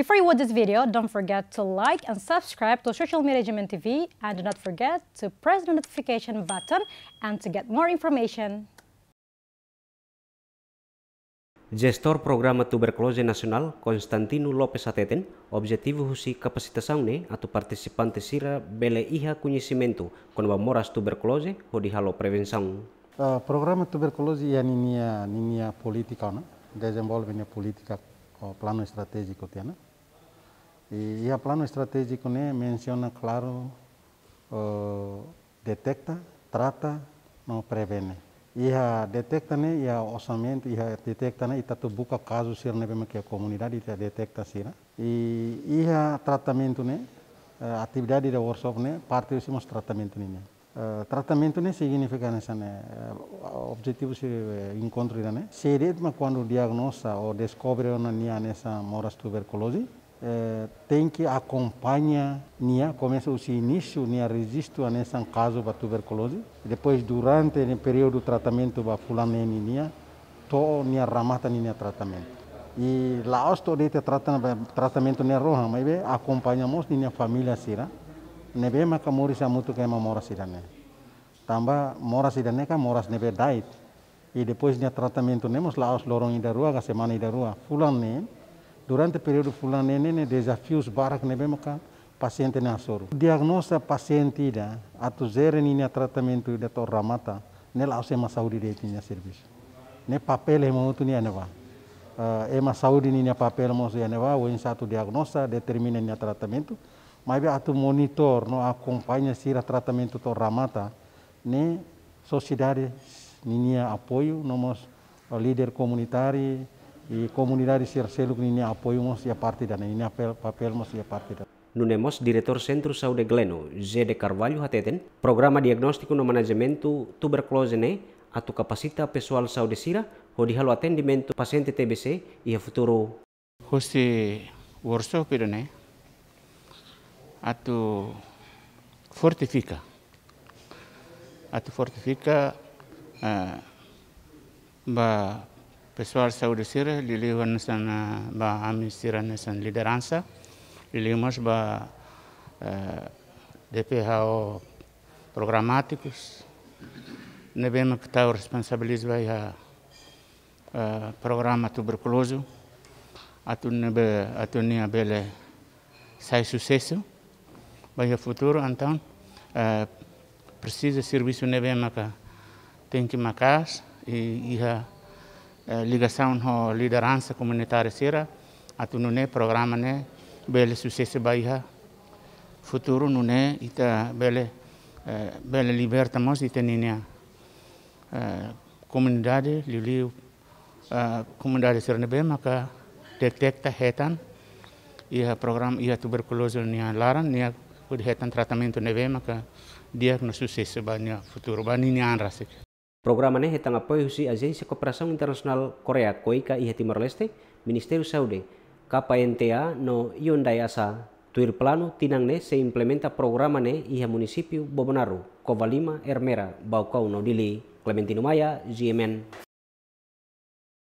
Before you watch this video, don't forget to like and subscribe to Social Media Management TV and do not forget to press the notification button and to get more information. Gestor Programa Tuberculose Nasional Konstantino Lopez Ateten, objetivo husi capacitação ne atau partisipante sira bele iha kunyisimento conba moras tuberkulose ho di halo prevenção. Uh, eh, programa tuberculose ya ninia ninia politika né? desenvolvenia politika o eh, plano estrategiko tiana. Né? Y, el plano estratégico menciona claro, detecta, trata, no prevene. Y detecta, y y a detecta, y tanto busca casos si que la comunidad detecta Y no E, y a tratamiento workshop, parte de tratamiento eh, tratamiento. Uh, significa que eh, el uh, objetivo se uh, encontro se quando diagnosa ou descobre uma en esa moras tuberculosis Eh, tem que acompanhar nia começa o início nia registro nesse caso da tuberculose depois durante o período do tratamento da fulano nia to nia ramata nia tratamento e lá estou de tratamento nia roha mas bem acompanhamos nia família sira a maka morisa muito que é, mora sirane né? tamba mora sirane né? ka moras nebe né? diet e depois nia tratamento nemos lá os lorong da rua a semana da rua fulano Durante o período fulano, nem desafios barak nem mesmo cá paciente na soro. Diagnosa paciente da né? atuzere nem tratamento da torramata, nem lá se saúde direito nem serviço. Nem papel é muito nem aneva. Ah, é uma saúde nem papel mas é aneva, o insato diagnóstico determina nem tratamento. Mas a tu monitor, não acompanha se o tratamento torramata, nem sociedade nem apoio, não ah, líder comunitário y comunidades Cercelo ini apoyamos y partida ini papel papelmos y partida Nunemos, Direktur Sentru Saúde Gleno, Zede Carvalho Hateten, programa diagnóstico no manajemen tuberculose ne, atu kapasita pessoal saúde sira, o de halo atendimento paciente TBC ia futuro. Hosti workshop ne, atu fortifica, atu fortifica uh, pessoal saúde sira lili wanasan eh, ba ami sira liderança lili ba eh, DPHO programáticos nebema que está responsabiliza vai a programa tuberculoso atun nebe atun ni bele sai sucesso vai a futuro então eh, precisa serviço nebema que tem que macas e, e a Eh, ligação ho liderança comunitária sira atu é programa né, bele sucesso baiha futuro é, ita bele eh, bele libertamos ita ninia eh, comunidade lili comunidade sira nebe maka detecta hetan ia program ia tuberculose nia laran nia kudhetan hetan tratamento nebe maka dia diagnosis sucesso bania futuro bani nia anrasik Programa ini hetang apoio si Agencia de Internasional Korea (Koika) COICA e Timor-Leste, Ministério Saúde, KPNTA no Hyundai Asa, tuir plano tinang ne se implementa programa ne iha municipio Bobonaru, Kovalima, Hermera, Baukau no Dili, Clementino Maya, GMN.